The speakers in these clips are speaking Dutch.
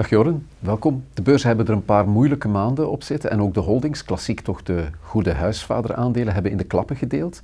Dag Joren, welkom. De beurzen hebben er een paar moeilijke maanden op zitten en ook de holdings, klassiek toch de goede huisvader aandelen, hebben in de klappen gedeeld.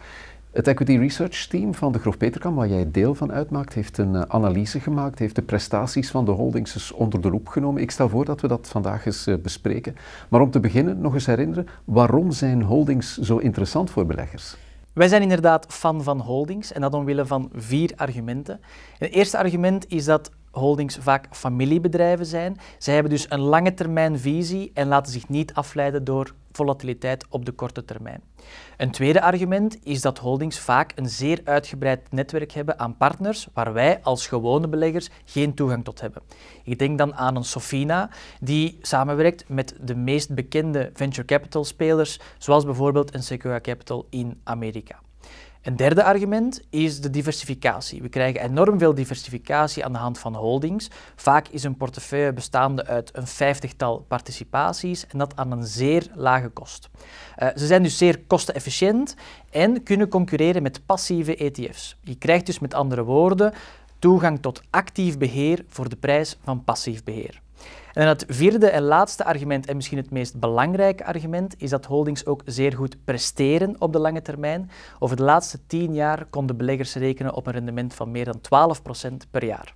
Het Equity Research Team van de Grof Peterkam, waar jij deel van uitmaakt, heeft een eh, analyse gemaakt, heeft de prestaties van de holdings eens onder de loep genomen. Ik stel voor dat we dat vandaag eens eh, bespreken. Maar om te beginnen nog eens herinneren, waarom zijn holdings zo interessant voor beleggers? Wij zijn inderdaad fan van holdings en dat omwille van vier argumenten. het eerste argument is dat holdings vaak familiebedrijven zijn. Zij hebben dus een lange termijn visie en laten zich niet afleiden door volatiliteit op de korte termijn. Een tweede argument is dat holdings vaak een zeer uitgebreid netwerk hebben aan partners waar wij als gewone beleggers geen toegang tot hebben. Ik denk dan aan een Sofina die samenwerkt met de meest bekende venture capital spelers, zoals bijvoorbeeld een Sequoia Capital in Amerika. Een derde argument is de diversificatie. We krijgen enorm veel diversificatie aan de hand van holdings. Vaak is een portefeuille bestaande uit een vijftigtal participaties en dat aan een zeer lage kost. Eh, ze zijn dus zeer kostenefficiënt en kunnen concurreren met passieve ETF's. Je krijgt dus met andere woorden toegang tot actief beheer voor de prijs van passief beheer. En het vierde en laatste argument, en misschien het meest belangrijke argument, is dat holdings ook zeer goed presteren op de lange termijn. Over de laatste tien jaar konden beleggers rekenen op een rendement van meer dan 12% per jaar.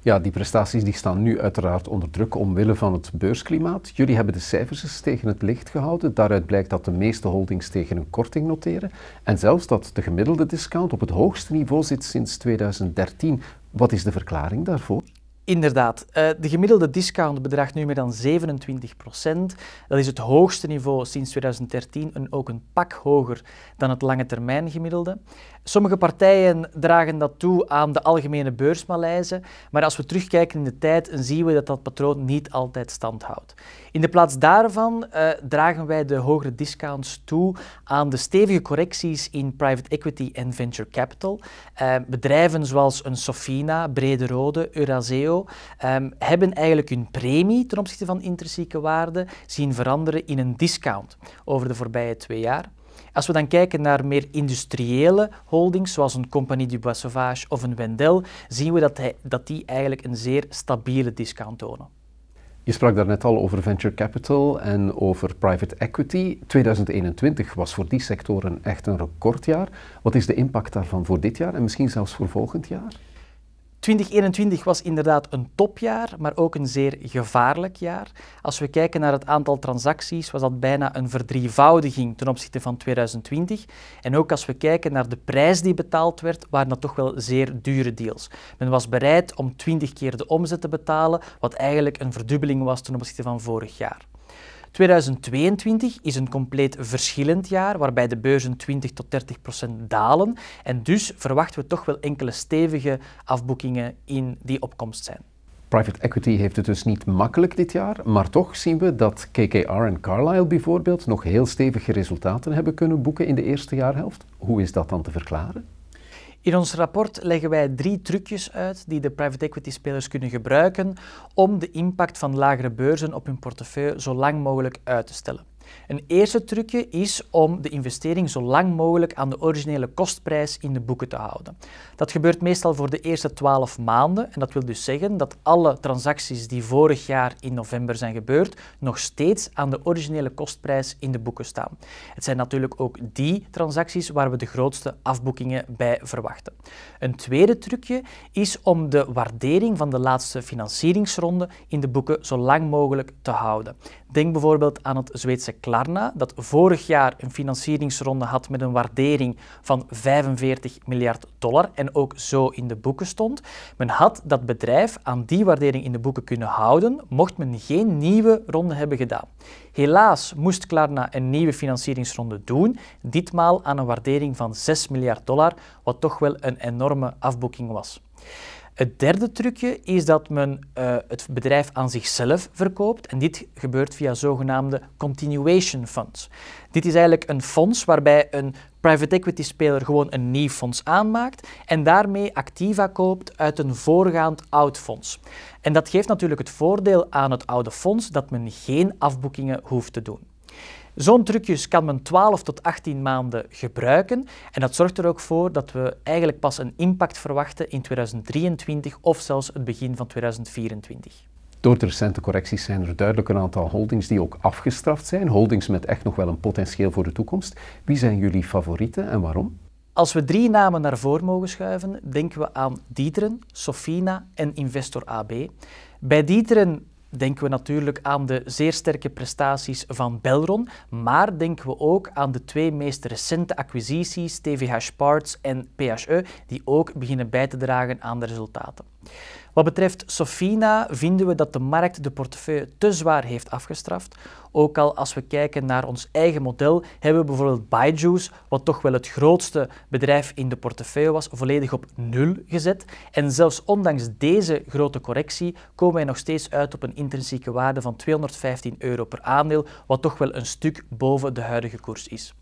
Ja, die prestaties die staan nu uiteraard onder druk omwille van het beursklimaat. Jullie hebben de cijfers eens tegen het licht gehouden. Daaruit blijkt dat de meeste holdings tegen een korting noteren. En zelfs dat de gemiddelde discount op het hoogste niveau zit sinds 2013. Wat is de verklaring daarvoor? Inderdaad. Eh, de gemiddelde discount bedraagt nu meer dan 27 procent. Dat is het hoogste niveau sinds 2013 en ook een pak hoger dan het lange termijn gemiddelde. Sommige partijen dragen dat toe aan de algemene beursmaleizen, maar als we terugkijken in de tijd zien we dat dat patroon niet altijd stand houdt. In de plaats daarvan eh, dragen wij de hogere discounts toe aan de stevige correcties in private equity en venture capital. Eh, bedrijven zoals een Sofina, Rode, Euraseo Ehm, hebben eigenlijk hun premie ten opzichte van intrinsieke waarde zien veranderen in een discount over de voorbije twee jaar. Als we dan kijken naar meer industriële holdings, zoals een Compagnie du Bois Sauvage of een Wendel, zien we dat, hij, dat die eigenlijk een zeer stabiele discount tonen. Je sprak daarnet al over venture capital en over private equity. 2021 was voor die sectoren echt een recordjaar. Wat is de impact daarvan voor dit jaar en misschien zelfs voor volgend jaar? 2021 was inderdaad een topjaar, maar ook een zeer gevaarlijk jaar. Als we kijken naar het aantal transacties, was dat bijna een verdrievoudiging ten opzichte van 2020. En ook als we kijken naar de prijs die betaald werd, waren dat toch wel zeer dure deals. Men was bereid om 20 keer de omzet te betalen, wat eigenlijk een verdubbeling was ten opzichte van vorig jaar. 2022 is een compleet verschillend jaar, waarbij de beurzen 20 tot 30 procent dalen. En dus verwachten we toch wel enkele stevige afboekingen in die opkomst zijn. Private equity heeft het dus niet makkelijk dit jaar, maar toch zien we dat KKR en Carlyle bijvoorbeeld nog heel stevige resultaten hebben kunnen boeken in de eerste jaarhelft. Hoe is dat dan te verklaren? In ons rapport leggen wij drie trucjes uit die de private equity spelers kunnen gebruiken om de impact van lagere beurzen op hun portefeuille zo lang mogelijk uit te stellen. Een eerste trucje is om de investering zo lang mogelijk aan de originele kostprijs in de boeken te houden. Dat gebeurt meestal voor de eerste 12 maanden en dat wil dus zeggen dat alle transacties die vorig jaar in november zijn gebeurd nog steeds aan de originele kostprijs in de boeken staan. Het zijn natuurlijk ook die transacties waar we de grootste afboekingen bij verwachten. Een tweede trucje is om de waardering van de laatste financieringsronde in de boeken zo lang mogelijk te houden. Denk bijvoorbeeld aan het Zweedse Klarna, dat vorig jaar een financieringsronde had met een waardering van 45 miljard dollar en ook zo in de boeken stond. Men had dat bedrijf aan die waardering in de boeken kunnen houden, mocht men geen nieuwe ronde hebben gedaan. Helaas moest Klarna een nieuwe financieringsronde doen, ditmaal aan een waardering van 6 miljard dollar, wat toch wel een enorme afboeking was. Het derde trucje is dat men eh, het bedrijf aan zichzelf verkoopt. En dit gebeurt via zogenaamde continuation funds. Dit is eigenlijk een fonds waarbij een private equity speler gewoon een nieuw fonds aanmaakt en daarmee activa koopt uit een voorgaand oud fonds. En dat geeft natuurlijk het voordeel aan het oude fonds dat men geen afboekingen hoeft te doen. Zo'n trucjes kan men 12 tot 18 maanden gebruiken en dat zorgt er ook voor dat we eigenlijk pas een impact verwachten in 2023 of zelfs het begin van 2024. Door de recente correcties zijn er duidelijk een aantal holdings die ook afgestraft zijn. Holdings met echt nog wel een potentieel voor de toekomst. Wie zijn jullie favorieten en waarom? Als we drie namen naar voren mogen schuiven, denken we aan Dieteren, Sofina en Investor AB. Bij Dieteren denken we natuurlijk aan de zeer sterke prestaties van Belron, maar denken we ook aan de twee meest recente acquisities, TVH Parts en PHE, die ook beginnen bij te dragen aan de resultaten. Wat betreft Sofina vinden we dat de markt de portefeuille te zwaar heeft afgestraft. Ook al als we kijken naar ons eigen model, hebben we bijvoorbeeld Byju's, wat toch wel het grootste bedrijf in de portefeuille was, volledig op nul gezet. En zelfs ondanks deze grote correctie komen wij nog steeds uit op een intrinsieke waarde van 215 euro per aandeel, wat toch wel een stuk boven de huidige koers is.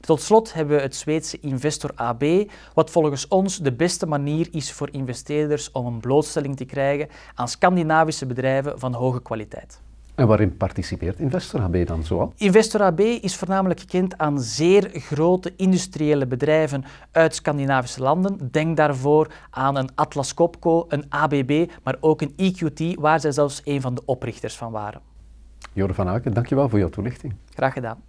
Tot slot hebben we het Zweedse Investor AB, wat volgens ons de beste manier is voor investeerders om een blootstelling te krijgen aan Scandinavische bedrijven van hoge kwaliteit. En waarin participeert Investor AB dan zoal? Investor AB is voornamelijk gekend aan zeer grote industriële bedrijven uit Scandinavische landen. Denk daarvoor aan een Atlas Copco, een ABB, maar ook een EQT, waar zij zelfs een van de oprichters van waren. Jor van Aken, dankjewel voor jouw toelichting. Graag gedaan.